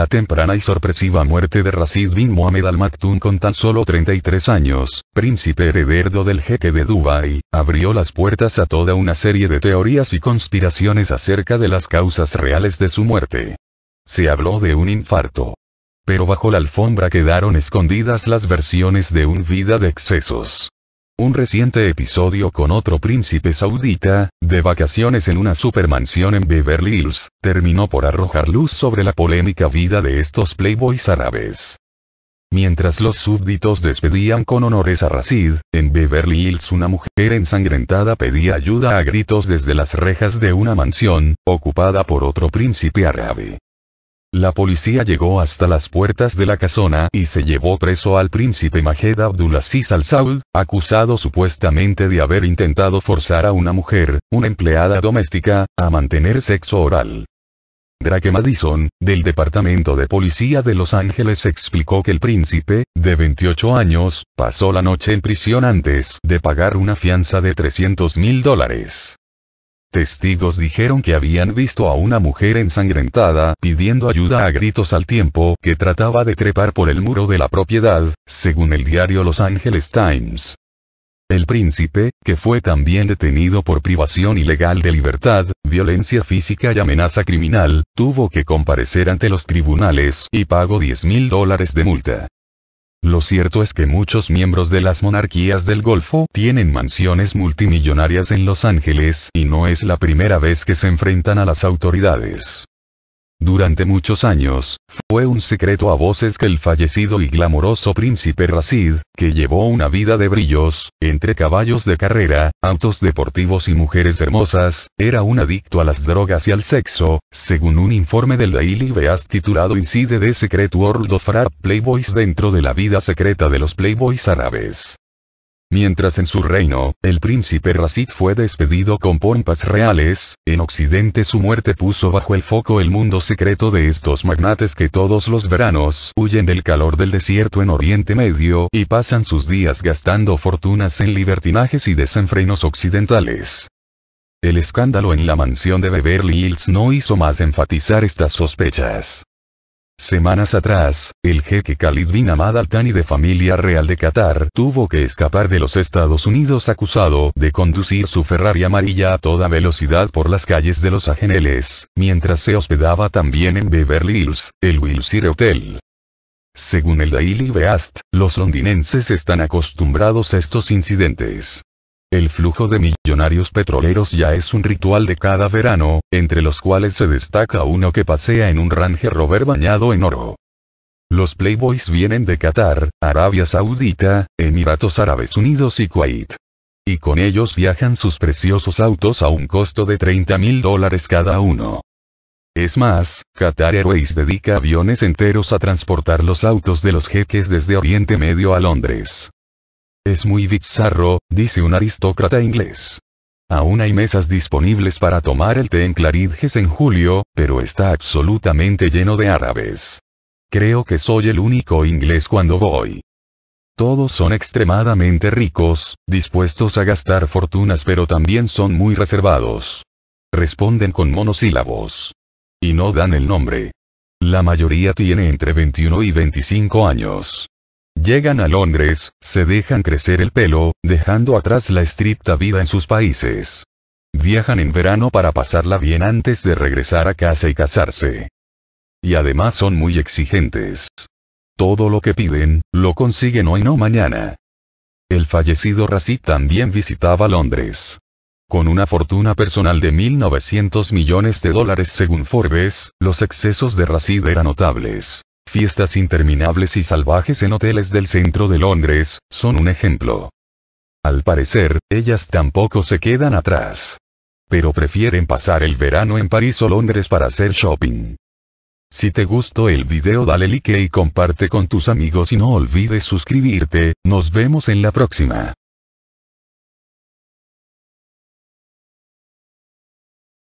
la temprana y sorpresiva muerte de Rasid bin Mohamed Al Maktoum con tan solo 33 años, príncipe heredero del jeque de Dubái, abrió las puertas a toda una serie de teorías y conspiraciones acerca de las causas reales de su muerte. Se habló de un infarto. Pero bajo la alfombra quedaron escondidas las versiones de un vida de excesos. Un reciente episodio con otro príncipe saudita, de vacaciones en una supermansión en Beverly Hills, terminó por arrojar luz sobre la polémica vida de estos playboys árabes. Mientras los súbditos despedían con honores a Rasid, en Beverly Hills una mujer ensangrentada pedía ayuda a gritos desde las rejas de una mansión, ocupada por otro príncipe árabe. La policía llegó hasta las puertas de la casona y se llevó preso al príncipe Majed Abdulaziz Al Saud, acusado supuestamente de haber intentado forzar a una mujer, una empleada doméstica, a mantener sexo oral. Drake Madison, del Departamento de Policía de Los Ángeles explicó que el príncipe, de 28 años, pasó la noche en prisión antes de pagar una fianza de 300 mil dólares. Testigos dijeron que habían visto a una mujer ensangrentada pidiendo ayuda a gritos al tiempo que trataba de trepar por el muro de la propiedad, según el diario Los Angeles Times. El príncipe, que fue también detenido por privación ilegal de libertad, violencia física y amenaza criminal, tuvo que comparecer ante los tribunales y pagó 10 mil dólares de multa. Lo cierto es que muchos miembros de las monarquías del Golfo tienen mansiones multimillonarias en Los Ángeles y no es la primera vez que se enfrentan a las autoridades. Durante muchos años, fue un secreto a voces que el fallecido y glamoroso príncipe Racid, que llevó una vida de brillos, entre caballos de carrera, autos deportivos y mujeres hermosas, era un adicto a las drogas y al sexo, según un informe del Daily Beast titulado Incide the Secret World of Arab Playboys dentro de la vida secreta de los Playboys árabes. Mientras en su reino, el príncipe Rasid fue despedido con pompas reales, en Occidente su muerte puso bajo el foco el mundo secreto de estos magnates que todos los veranos huyen del calor del desierto en Oriente Medio y pasan sus días gastando fortunas en libertinajes y desenfrenos occidentales. El escándalo en la mansión de Beverly Hills no hizo más enfatizar estas sospechas. Semanas atrás, el jeque Khalid bin Ahmad Al Thani de familia real de Qatar tuvo que escapar de los Estados Unidos acusado de conducir su Ferrari amarilla a toda velocidad por las calles de Los Ángeles, mientras se hospedaba también en Beverly Hills, el Wilshire Hotel. Según el Daily Beast, los londinenses están acostumbrados a estos incidentes. El flujo de millonarios petroleros ya es un ritual de cada verano, entre los cuales se destaca uno que pasea en un Range Rover bañado en oro. Los Playboys vienen de Qatar, Arabia Saudita, Emiratos Árabes Unidos y Kuwait. Y con ellos viajan sus preciosos autos a un costo de 30 mil dólares cada uno. Es más, Qatar Airways dedica aviones enteros a transportar los autos de los jeques desde Oriente Medio a Londres. Es muy bizarro, dice un aristócrata inglés. Aún hay mesas disponibles para tomar el té en Claridges en julio, pero está absolutamente lleno de árabes. Creo que soy el único inglés cuando voy. Todos son extremadamente ricos, dispuestos a gastar fortunas pero también son muy reservados. Responden con monosílabos. Y no dan el nombre. La mayoría tiene entre 21 y 25 años. Llegan a Londres, se dejan crecer el pelo, dejando atrás la estricta vida en sus países. Viajan en verano para pasarla bien antes de regresar a casa y casarse. Y además son muy exigentes. Todo lo que piden, lo consiguen hoy no mañana. El fallecido Racid también visitaba Londres. Con una fortuna personal de 1.900 millones de dólares según Forbes, los excesos de Racid eran notables. Fiestas interminables y salvajes en hoteles del centro de Londres, son un ejemplo. Al parecer, ellas tampoco se quedan atrás. Pero prefieren pasar el verano en París o Londres para hacer shopping. Si te gustó el video dale like y comparte con tus amigos y no olvides suscribirte, nos vemos en la próxima.